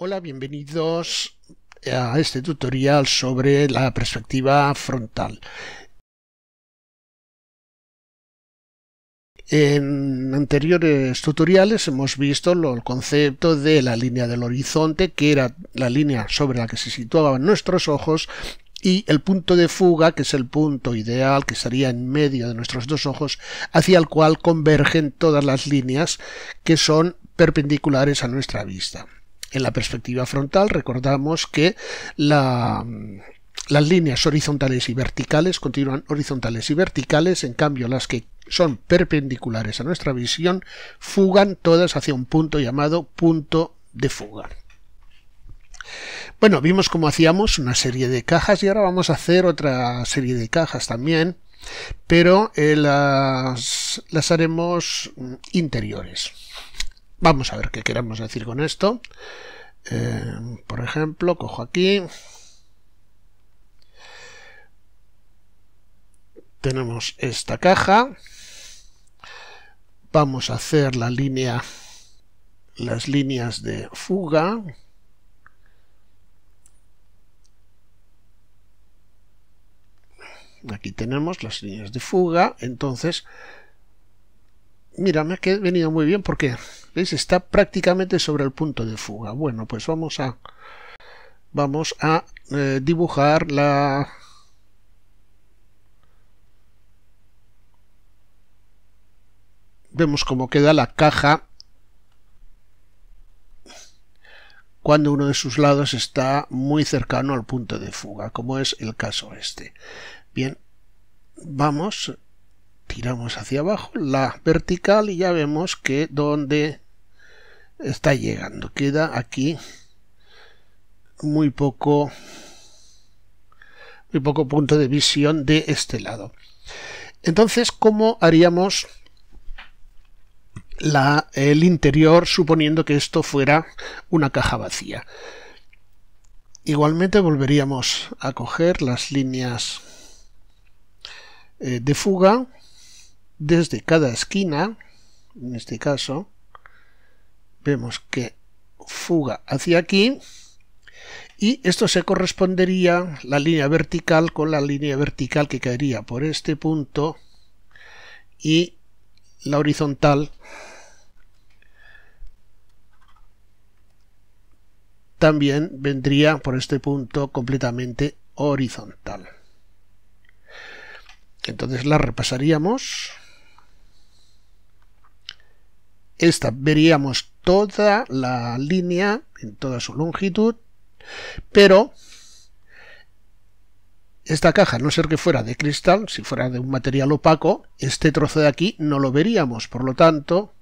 Hola, bienvenidos a este tutorial sobre la perspectiva frontal. En anteriores tutoriales hemos visto el concepto de la línea del horizonte, que era la línea sobre la que se situaban nuestros ojos, y el punto de fuga, que es el punto ideal que estaría en medio de nuestros dos ojos, hacia el cual convergen todas las líneas que son perpendiculares a nuestra vista. En la perspectiva frontal recordamos que las líneas horizontales y verticales continúan horizontales y verticales, en cambio las que son perpendiculares a nuestra visión fugan todas hacia un punto llamado punto de fuga. Bueno, vimos cómo hacíamos una serie de cajas y ahora vamos a hacer otra serie de cajas también, pero eh, las haremos mm, interiores. Vamos a ver qué queremos decir con esto. Eh, por ejemplo, cojo aquí. Tenemos esta caja. Vamos a hacer la línea, las líneas de fuga. Aquí tenemos las líneas de fuga. Entonces, mírame que he venido muy bien porque Está prácticamente sobre el punto de fuga. Bueno, pues vamos a, vamos a eh, dibujar la, vemos cómo queda la caja cuando uno de sus lados está muy cercano al punto de fuga, como es el caso este. Bien, vamos, tiramos hacia abajo la vertical y ya vemos que donde está llegando. Queda aquí muy poco, muy poco punto de visión de este lado. Entonces, ¿cómo haríamos la, el interior suponiendo que esto fuera una caja vacía? Igualmente volveríamos a coger las líneas eh, de fuga desde cada esquina, en este caso, vemos que fuga hacia aquí y esto se correspondería la línea vertical con la línea vertical que caería por este punto y la horizontal también vendría por este punto completamente horizontal. Entonces la repasaríamos. Esta veríamos toda la línea en toda su longitud, pero esta caja, a no ser que fuera de cristal, si fuera de un material opaco, este trozo de aquí no lo veríamos. Por lo tanto,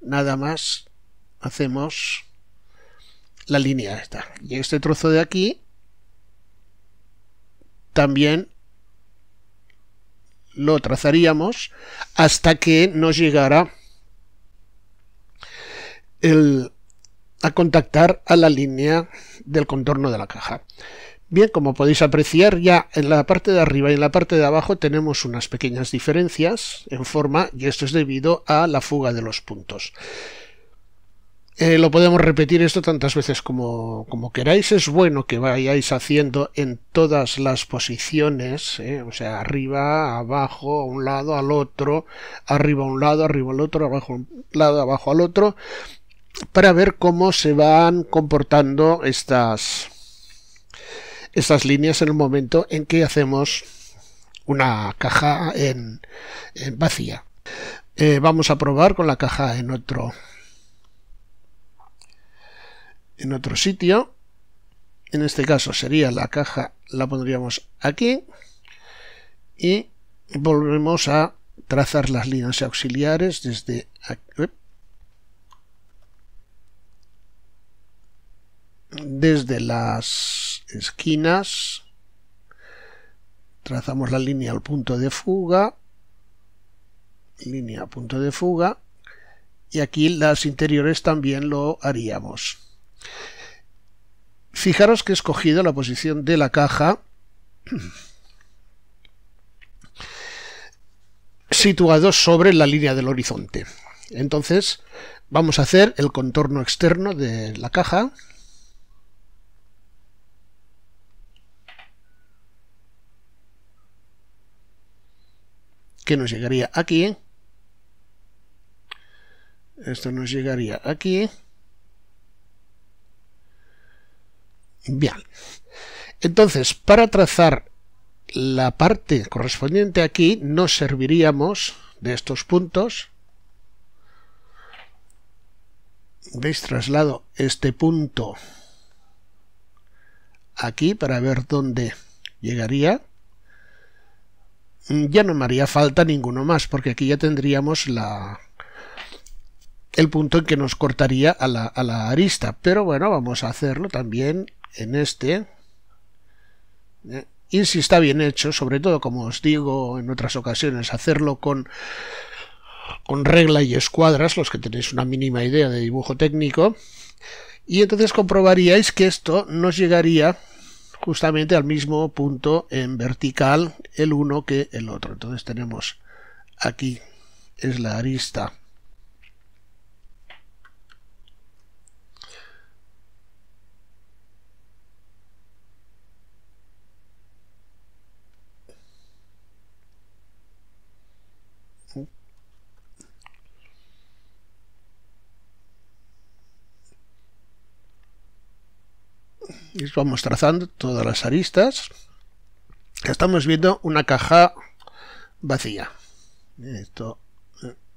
nada más hacemos la línea esta. Y este trozo de aquí también lo trazaríamos hasta que nos llegara a contactar a la línea del contorno de la caja. Bien, como podéis apreciar, ya en la parte de arriba y en la parte de abajo tenemos unas pequeñas diferencias en forma y esto es debido a la fuga de los puntos. Eh, lo podemos repetir esto tantas veces como, queráis. Es bueno que vayáis haciendo en todas las posiciones, eh, o sea, arriba, abajo, a un lado, al otro, arriba a un lado, arriba al otro, abajo a un lado, abajo al otro, para ver cómo se van comportando estas, estas líneas en el momento en que hacemos una caja en, vacía. Eh, vamos a probar con la caja en otro en otro sitio. En este caso sería la caja, la pondríamos aquí y volvemos a trazar las líneas auxiliares desde aquí desde las esquinas, trazamos la línea al punto de fuga, línea punto de fuga, y aquí las interiores también lo haríamos. Fijaros que he escogido la posición de la caja situado sobre la línea del horizonte. Entonces vamos a hacer el contorno externo de la caja que nos llegaría aquí. Esto nos llegaría aquí. Bien. Entonces, para trazar la parte correspondiente aquí, nos serviríamos de estos puntos. ¿Veis? Traslado este punto aquí para ver dónde llegaría. Mm, ya no me haría falta ninguno más, porque aquí ya tendríamos la el punto en que nos cortaría a la, arista. Pero bueno, vamos a hacerlo también en este. Eh, y si está bien hecho, sobre todo como os digo en otras ocasiones, hacerlo con, con regla y escuadras, los que tenéis una mínima idea de dibujo técnico. Y entonces comprobaríais que esto nos llegaría justamente al mismo punto en vertical el uno que el otro. Entonces tenemos aquí es la arista vamos trazando todas las aristas, estamos viendo una caja vacía. Esto,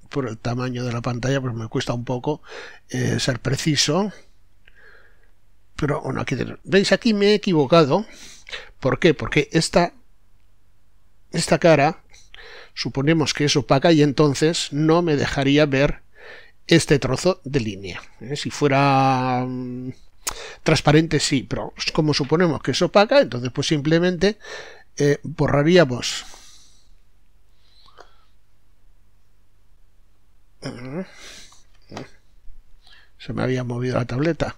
por el tamaño de la pantalla, pues me cuesta un poco eh, ser preciso. Pero bueno, aquí ¿Veis? Aquí me he equivocado. ¿Por qué? Porque esta cara suponemos que es opaca y entonces no me dejaría ver este trozo de línea. Eh, si fuera mm, Transparente sí, pero como suponemos que es opaca, entonces pues simplemente eh, borraríamos... Se me había movido la tableta.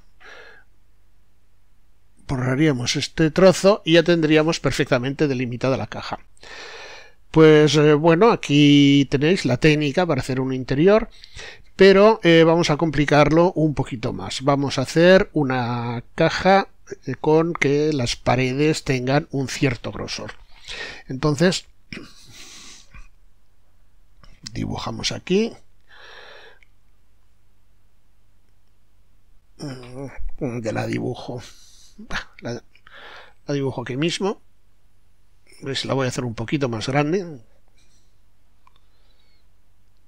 Borraríamos este trozo y ya tendríamos perfectamente delimitada la caja. Pues eh, bueno, aquí tenéis la técnica para hacer un interior, pero eh, vamos a complicarlo un poquito más. Vamos a hacer una caja eh, con que las paredes tengan un cierto grosor. Entonces, dibujamos aquí. De mm, la dibujo? la dibujo aquí mismo si La voy a hacer un poquito más grande.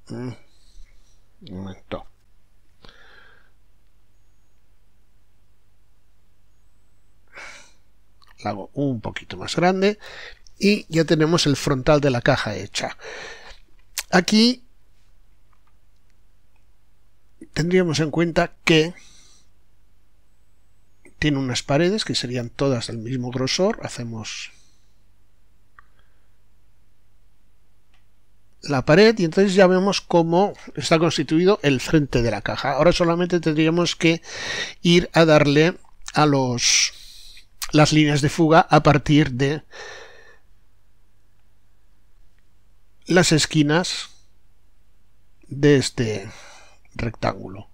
Mm. Un momento. La hago un poquito más grande. Y ya tenemos el frontal de la caja hecha. Aquí tendríamos en cuenta que tiene unas paredes que serían todas del mismo grosor. Hacemos la pared y entonces ya vemos cómo está constituido el frente de la caja. Ahora solamente tendríamos que ir a darle a los las líneas de fuga a partir de las esquinas de este rectángulo.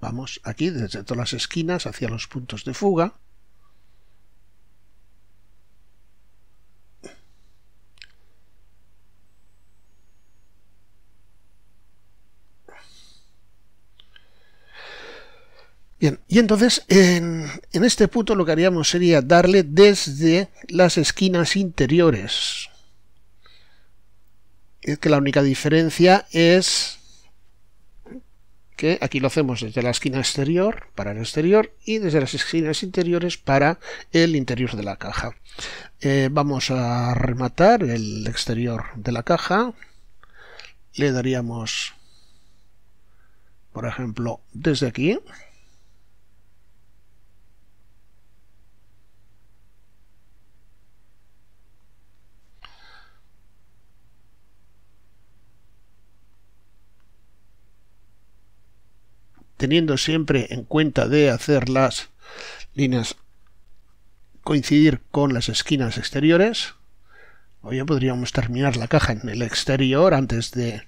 Vamos aquí desde todas las esquinas hacia los puntos de fuga Bien, y entonces en, este punto lo que haríamos sería darle desde las esquinas interiores. Es que la única diferencia es que aquí lo hacemos desde la esquina exterior para el exterior y desde las esquinas interiores para el interior de la caja. Eh, vamos a rematar el exterior de la caja. Le daríamos, por ejemplo, desde aquí. teniendo siempre en cuenta de hacer las líneas coincidir con las esquinas exteriores. hoy ya podríamos terminar la caja en el exterior antes de...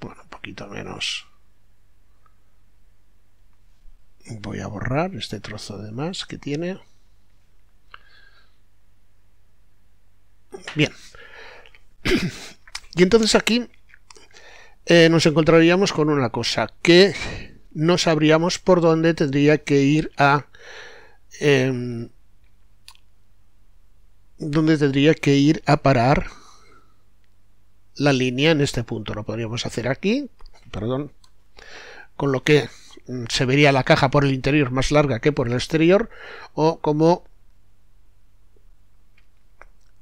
Bueno, un poquito menos. Voy a borrar este trozo de más que tiene. Bien. Y entonces aquí eh, nos encontraríamos con una cosa, que no sabríamos por dónde tendría que ir a... Em, dónde tendría que ir a parar la línea en este punto. Lo podríamos hacer aquí, perdón, con lo que mm, se vería la caja por el interior más larga que por el exterior, o como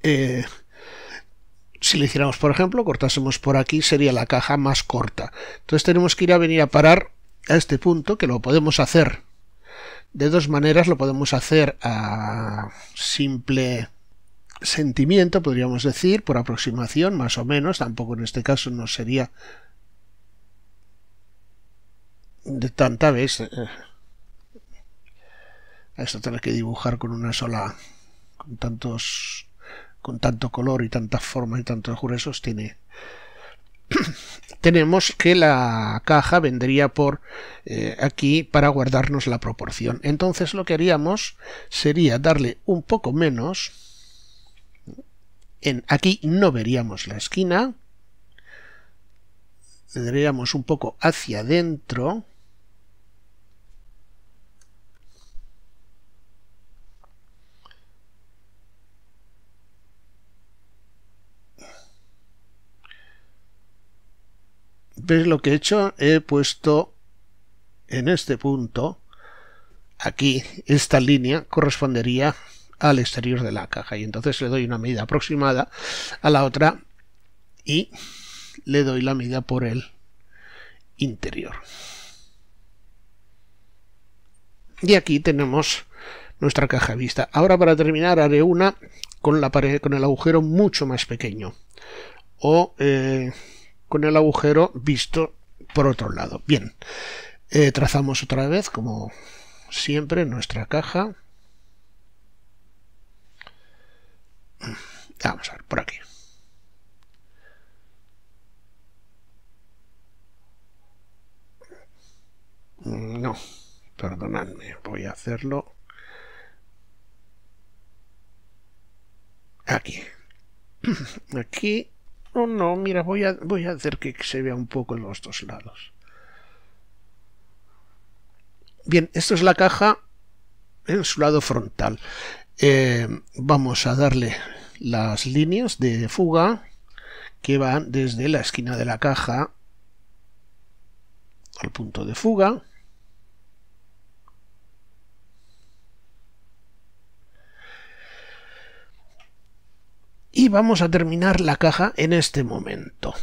eh, si le hiciéramos, por ejemplo, cortásemos por aquí, sería la caja más corta. Entonces tenemos que ir a venir a parar a este punto, que lo podemos hacer de dos maneras. Lo podemos hacer a simple sentimiento, podríamos decir, por aproximación, más o menos. Tampoco en este caso no sería de tanta vez. Eh, eh, esto tener que dibujar con una sola, con tantos con tanto color y tanta forma y tantos gruesos tiene. Tenemos que la caja vendría por eh, aquí para guardarnos la proporción. Entonces lo que haríamos sería darle un poco menos. En, aquí no veríamos la esquina. Le un poco hacia adentro. ¿Veis lo que he hecho? He puesto en este punto, aquí, esta línea correspondería al exterior de la caja y entonces le doy una medida aproximada a la otra y le doy la medida por el interior. Y aquí tenemos nuestra caja vista. Ahora para terminar haré una con, la pared, con el agujero mucho más pequeño. O eh, con el agujero visto por otro lado. Bien, eh, trazamos otra vez, como siempre, nuestra caja. Vamos a ver, por aquí. No, perdonadme, voy a hacerlo aquí. Aquí no, no, mira, voy a, hacer que se vea un poco en los dos lados. Bien, esto es la caja en su lado frontal. Eh, vamos a darle las líneas de fuga que van desde la esquina de la caja al punto de fuga y vamos a terminar la caja en este momento.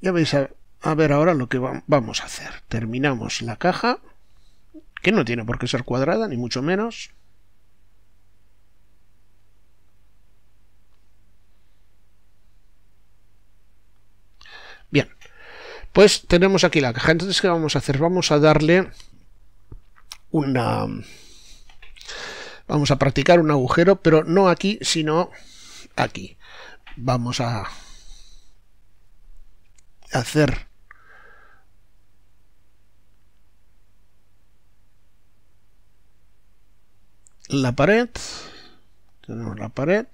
ya veis a, ver ahora lo que vamos a hacer. Terminamos la caja, que no tiene por qué ser cuadrada, ni mucho menos. Bien, pues tenemos aquí la caja. Entonces, ¿qué vamos a hacer? Vamos a darle una Vamos a practicar un agujero, pero no aquí, sino aquí. Vamos a hacer la pared. Tenemos la pared.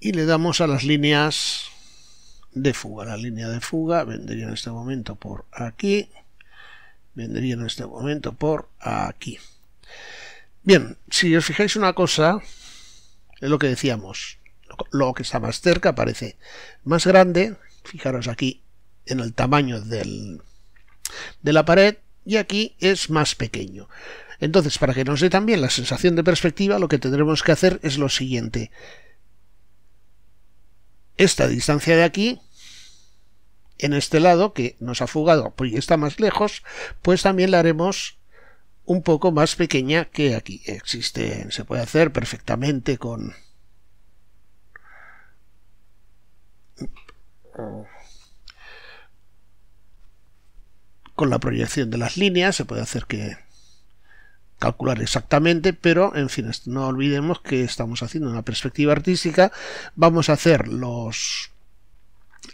Y le damos a las líneas de fuga. La línea de fuga vendría en este momento por aquí vendría en este momento por aquí. Bien, si os fijáis una cosa, es lo que decíamos, lo que está más cerca parece más grande, fijaros aquí en el tamaño del, de la pared, y aquí es más pequeño. Entonces, para que nos dé también la sensación de perspectiva, lo que tendremos que hacer es lo siguiente. Esta distancia de aquí en este lado, que nos ha fugado y está más lejos, pues también la haremos un poco más pequeña que aquí. existe se puede hacer perfectamente con... Con la proyección de las líneas se puede hacer que calcular exactamente, pero en fin, no olvidemos que estamos haciendo una perspectiva artística. Vamos a hacer los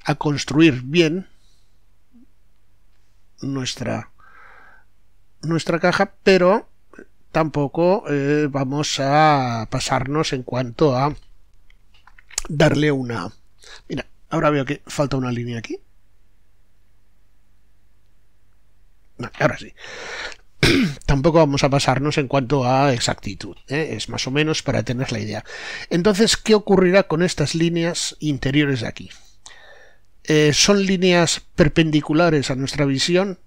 a construir bien nuestra, nuestra caja, pero tampoco eh, vamos a pasarnos en cuanto a darle una... Mira, ahora veo que falta una línea aquí. ahora sí. tampoco vamos a pasarnos en cuanto a exactitud. ¿eh? Es más o menos para tener la idea. Entonces, ¿qué ocurrirá con estas líneas interiores de aquí? Eh, son líneas perpendiculares a nuestra visión?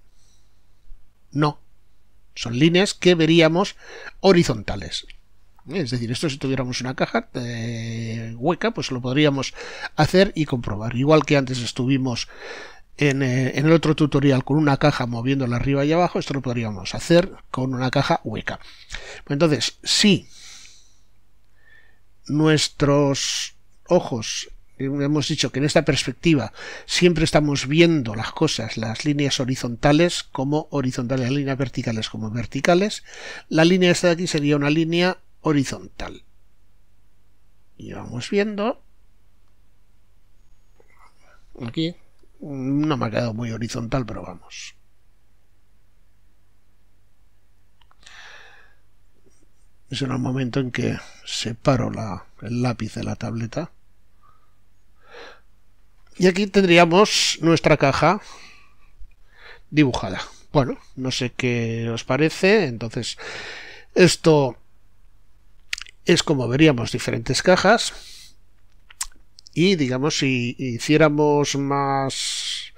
No. Son líneas que veríamos horizontales. Es decir, esto si tuviéramos una caja eh, hueca, pues lo podríamos hacer y comprobar. Igual que antes estuvimos en, eh, en, el otro tutorial con una caja moviéndola arriba y abajo, esto lo podríamos hacer con una caja hueca. Entonces, si nuestros ojos hemos dicho que en esta perspectiva siempre estamos viendo las cosas, las líneas horizontales como horizontales, las líneas verticales como verticales, la línea esta de aquí sería una línea horizontal. Y vamos viendo. Aquí. No me ha quedado muy horizontal, pero vamos. Es en el momento en que separo el lápiz de la tableta. Y aquí tendríamos nuestra caja dibujada. Bueno, no sé qué os parece. Entonces, esto es como veríamos diferentes cajas. Y digamos, si hiciéramos más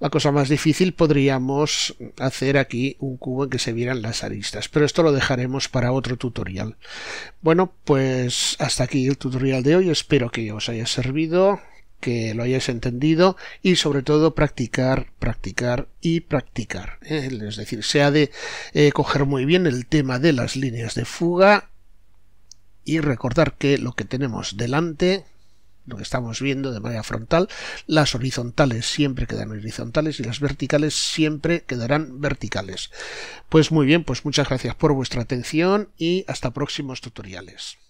la cosa más difícil, podríamos hacer aquí un cubo en que se vieran las aristas. Pero esto lo dejaremos para otro tutorial. Bueno, pues hasta aquí el tutorial de hoy. Espero que os haya servido que lo hayáis entendido y sobre todo practicar, practicar y practicar. ¿eh? Es decir, se ha de eh, coger muy bien el tema de las líneas de fuga y recordar que lo que tenemos delante lo que estamos viendo de manera frontal, las horizontales siempre quedan horizontales y las verticales siempre quedarán verticales. Pues muy bien, pues muchas gracias por vuestra atención y hasta próximos tutoriales.